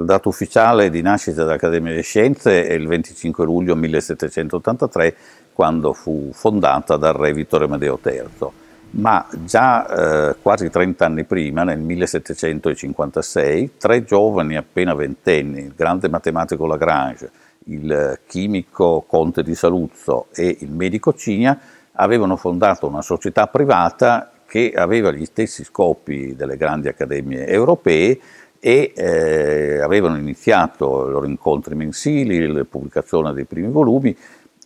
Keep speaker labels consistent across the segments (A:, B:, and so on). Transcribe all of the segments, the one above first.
A: Il dato ufficiale di nascita dell'Accademia delle Scienze è il 25 luglio 1783, quando fu fondata dal re Vittorio Medeo III, ma già eh, quasi 30 anni prima, nel 1756, tre giovani appena ventenni, il grande matematico Lagrange, il chimico Conte di Saluzzo e il medico Cigna, avevano fondato una società privata che aveva gli stessi scopi delle grandi accademie europee e eh, avevano iniziato i loro incontri mensili, la pubblicazione dei primi volumi,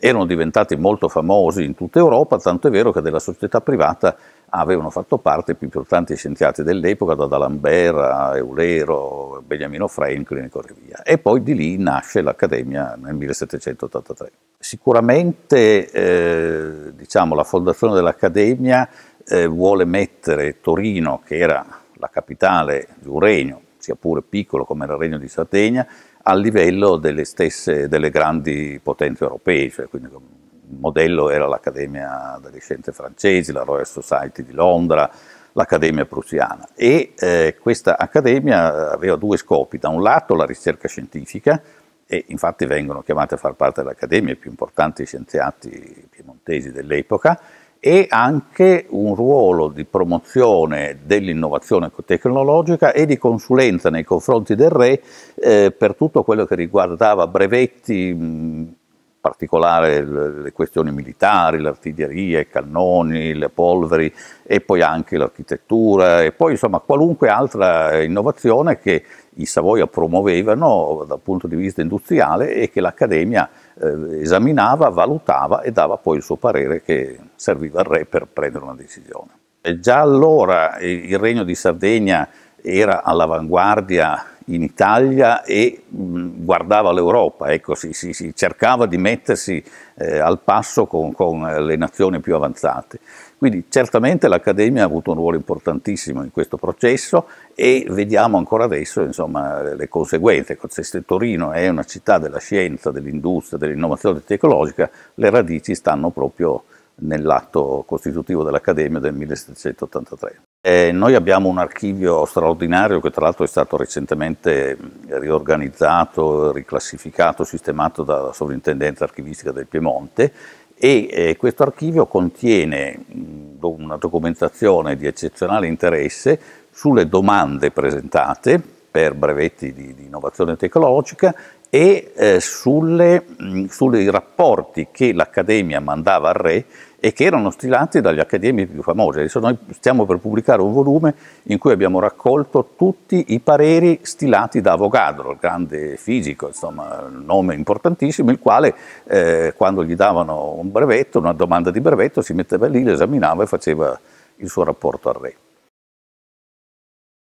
A: erano diventati molto famosi in tutta Europa, tanto è vero che della società privata avevano fatto parte i più importanti scienziati dell'epoca, da D'Alembert a Eulero, Beniamino Franklin e così via. E poi di lì nasce l'Accademia nel 1783. Sicuramente eh, diciamo, la fondazione dell'Accademia eh, vuole mettere Torino, che era la capitale di un regno, sia pure piccolo come era il Regno di Sardegna, a livello delle stesse delle grandi potenze europee, cioè, quindi, il modello era l'Accademia delle Scienze francesi, la Royal Society di Londra, l'Accademia prussiana e eh, questa accademia eh, aveva due scopi, da un lato la ricerca scientifica e infatti vengono chiamate a far parte dell'Accademia i più importanti scienziati piemontesi dell'epoca e anche un ruolo di promozione dell'innovazione tecnologica e di consulenza nei confronti del re eh, per tutto quello che riguardava brevetti, in particolare le questioni militari, l'artiglieria, i cannoni, le polveri e poi anche l'architettura e poi insomma qualunque altra innovazione che i Savoia promuovevano dal punto di vista industriale e che l'Accademia eh, esaminava, valutava e dava poi il suo parere che serviva al re per prendere una decisione. E già allora il Regno di Sardegna era all'avanguardia in Italia e mh, guardava l'Europa, ecco, si, si, si, cercava di mettersi eh, al passo con, con, le nazioni più avanzate. Quindi certamente l'Accademia ha avuto un ruolo importantissimo in questo processo e vediamo ancora adesso insomma, le conseguenze. Ecco, se Torino è una città della scienza, dell'industria, dell'innovazione tecnologica, le radici stanno proprio nell'atto costitutivo dell'Accademia del 1783. Eh, noi abbiamo un archivio straordinario che tra l'altro è stato recentemente riorganizzato, riclassificato, sistemato dalla sovrintendenza archivistica del Piemonte e eh, questo archivio contiene mh, una documentazione di eccezionale interesse sulle domande presentate per brevetti di, di innovazione tecnologica e eh, mm, sui rapporti che l'Accademia mandava al re e che erano stilati dagli accademi più famosi. Adesso noi stiamo per pubblicare un volume in cui abbiamo raccolto tutti i pareri stilati da Avogadro, il grande fisico, insomma, un nome importantissimo, il quale eh, quando gli davano un brevetto, una domanda di brevetto, si metteva lì, l'esaminava e faceva il suo rapporto al re.